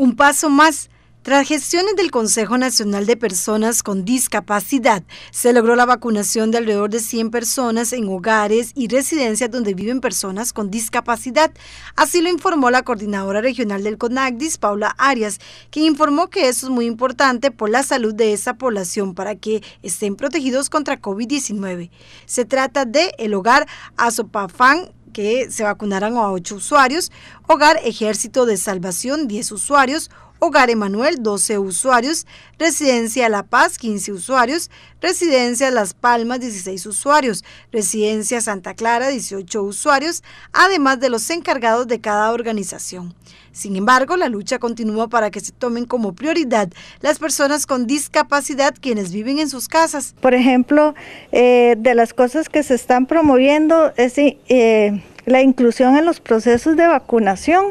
Un paso más. Tras gestiones del Consejo Nacional de Personas con Discapacidad, se logró la vacunación de alrededor de 100 personas en hogares y residencias donde viven personas con discapacidad. Así lo informó la coordinadora regional del CONACDIS, Paula Arias, quien informó que eso es muy importante por la salud de esa población para que estén protegidos contra COVID-19. Se trata de el hogar Azopafán que se vacunaran a 8 usuarios, Hogar Ejército de Salvación 10 usuarios, Hogar Emanuel 12 usuarios, Residencia La Paz 15 usuarios, Residencia Las Palmas 16 usuarios, Residencia Santa Clara 18 usuarios, además de los encargados de cada organización. Sin embargo, la lucha continúa para que se tomen como prioridad las personas con discapacidad quienes viven en sus casas. Por ejemplo, eh, de las cosas que se están promoviendo es... Eh, la inclusión en los procesos de vacunación,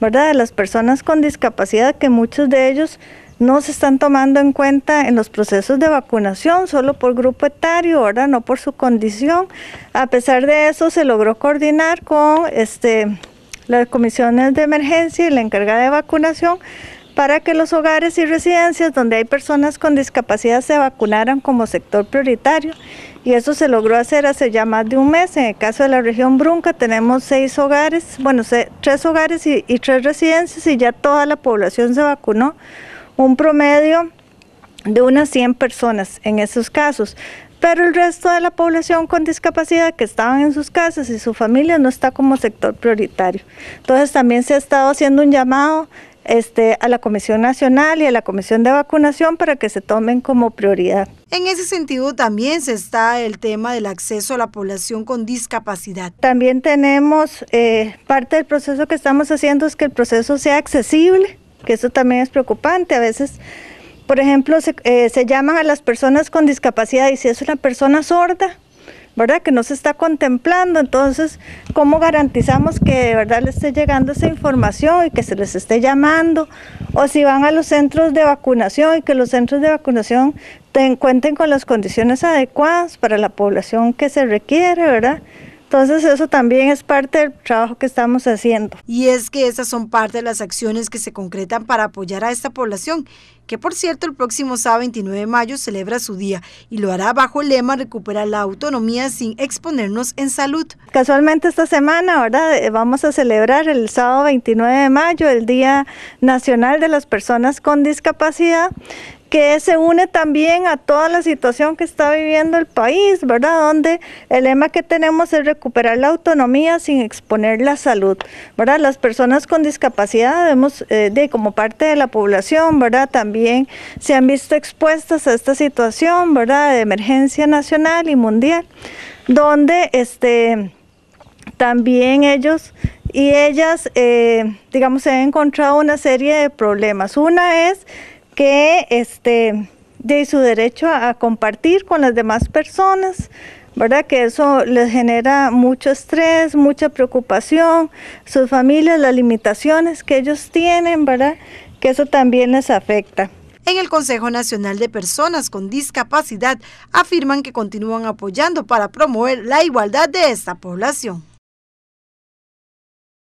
¿verdad? De las personas con discapacidad, que muchos de ellos no se están tomando en cuenta en los procesos de vacunación, solo por grupo etario, ¿verdad? No por su condición. A pesar de eso, se logró coordinar con este, las comisiones de emergencia y la encargada de vacunación para que los hogares y residencias donde hay personas con discapacidad se vacunaran como sector prioritario y eso se logró hacer hace ya más de un mes. En el caso de la región Brunca tenemos seis hogares, bueno, tres hogares y, tres residencias y ya toda la población se vacunó, un promedio de unas 100 personas en esos casos pero el resto de la población con discapacidad que estaban en sus casas y su familia no está como sector prioritario. Entonces también se ha estado haciendo un llamado este, a la Comisión Nacional y a la Comisión de Vacunación para que se tomen como prioridad. En ese sentido también se está el tema del acceso a la población con discapacidad. También tenemos eh, parte del proceso que estamos haciendo es que el proceso sea accesible, que eso también es preocupante. A veces por ejemplo, eh, se, llaman a las personas con discapacidad y si es una persona sorda, ¿verdad? Que no se está contemplando. Entonces, ¿cómo garantizamos que de verdad le esté llegando esa información y que se les esté llamando? O si van a los centros de vacunación y que los centros de vacunación te cuenten con las condiciones adecuadas para la población que se requiere, ¿verdad? Entonces eso también es parte del trabajo que estamos haciendo. Y es que esas son parte de las acciones que se concretan para apoyar a esta población, que por cierto el próximo sábado 29 de mayo celebra su día y lo hará bajo el lema recuperar la autonomía sin exponernos en salud. Casualmente esta semana, ¿verdad? Eh, vamos a celebrar el sábado 29 de mayo el Día Nacional de las Personas con Discapacidad que se une también a toda la situación que está viviendo el país, ¿verdad? Donde el lema que tenemos es recuperar la autonomía sin exponer la salud, ¿verdad? Las personas con discapacidad eh, de como parte de la población, ¿verdad? También se han visto expuestas a esta situación, ¿verdad? De emergencia nacional y mundial, donde este también ellos y ellas, eh, digamos, se han encontrado una serie de problemas. Una es que este, de su derecho a, compartir con las demás personas, ¿verdad? Que eso les genera mucho estrés, mucha preocupación, sus familias, las limitaciones que ellos tienen, ¿verdad? Que eso también les afecta. En el Consejo Nacional de Personas con Discapacidad afirman que continúan apoyando para promover la igualdad de esta población.